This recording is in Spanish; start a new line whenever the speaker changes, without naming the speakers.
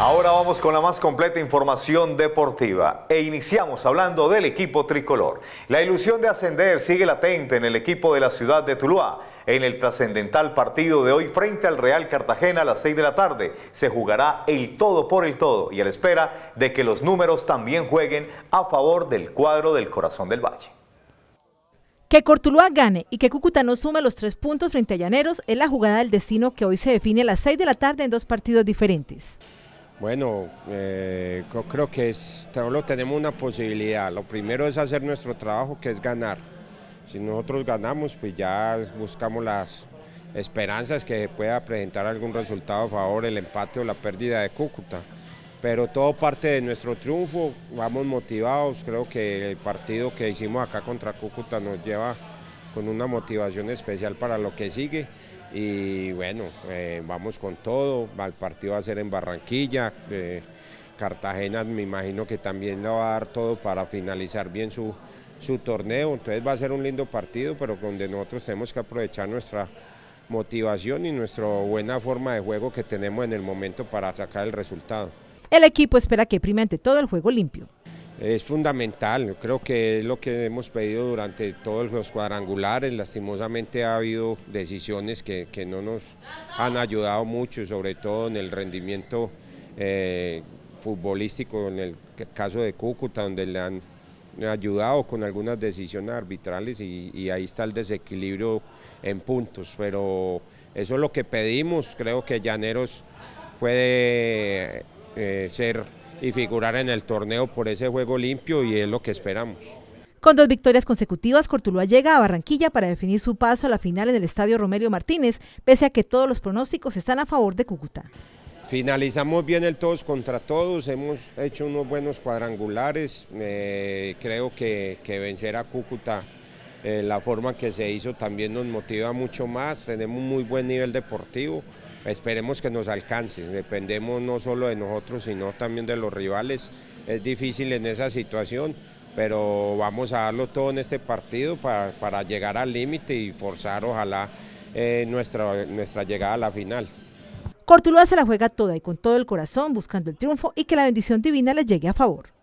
Ahora vamos con la más completa información deportiva e iniciamos hablando del equipo tricolor. La ilusión de ascender sigue latente en el equipo de la ciudad de Tuluá. En el trascendental partido de hoy frente al Real Cartagena a las 6 de la tarde se jugará el todo por el todo y a la espera de que los números también jueguen a favor del cuadro del corazón del valle.
Que Cortuluá gane y que Cúcuta no sume los tres puntos frente a Llaneros es la jugada del destino que hoy se define a las 6 de la tarde en dos partidos diferentes.
Bueno, yo eh, creo que solo tenemos una posibilidad. Lo primero es hacer nuestro trabajo, que es ganar. Si nosotros ganamos, pues ya buscamos las esperanzas que pueda presentar algún resultado a favor, el empate o la pérdida de Cúcuta. Pero todo parte de nuestro triunfo, vamos motivados. Creo que el partido que hicimos acá contra Cúcuta nos lleva con una motivación especial para lo que sigue y bueno, eh, vamos con todo, el partido va a ser en Barranquilla, eh, Cartagena me imagino que también le va a dar todo para finalizar bien su, su torneo, entonces va a ser un lindo partido, pero donde nosotros tenemos que aprovechar nuestra motivación y nuestra buena forma de juego que tenemos en el momento para sacar el resultado.
El equipo espera que prime todo el juego limpio.
Es fundamental, creo que es lo que hemos pedido durante todos los cuadrangulares, lastimosamente ha habido decisiones que, no nos han ayudado mucho, sobre todo en el rendimiento eh, futbolístico, en el caso de Cúcuta, donde le han ayudado con algunas decisiones arbitrales y, ahí está el desequilibrio en puntos, pero eso es lo que pedimos, creo que Llaneros puede eh, ser y figurar en el torneo por ese juego limpio y es lo que esperamos.
Con dos victorias consecutivas, Cortuluá llega a Barranquilla para definir su paso a la final en el Estadio Romelio Martínez, pese a que todos los pronósticos están a favor de Cúcuta.
Finalizamos bien el todos contra todos, hemos hecho unos buenos cuadrangulares, eh, creo que, que vencer a Cúcuta eh, la forma que se hizo también nos motiva mucho más, tenemos un muy buen nivel deportivo, esperemos que nos alcance, dependemos no solo de nosotros, sino también de los rivales, es difícil en esa situación, pero vamos a darlo todo en este partido para, llegar al límite y forzar ojalá eh, nuestra, nuestra llegada a la final.
Cortulúa se la juega toda y con todo el corazón buscando el triunfo y que la bendición divina le llegue a favor.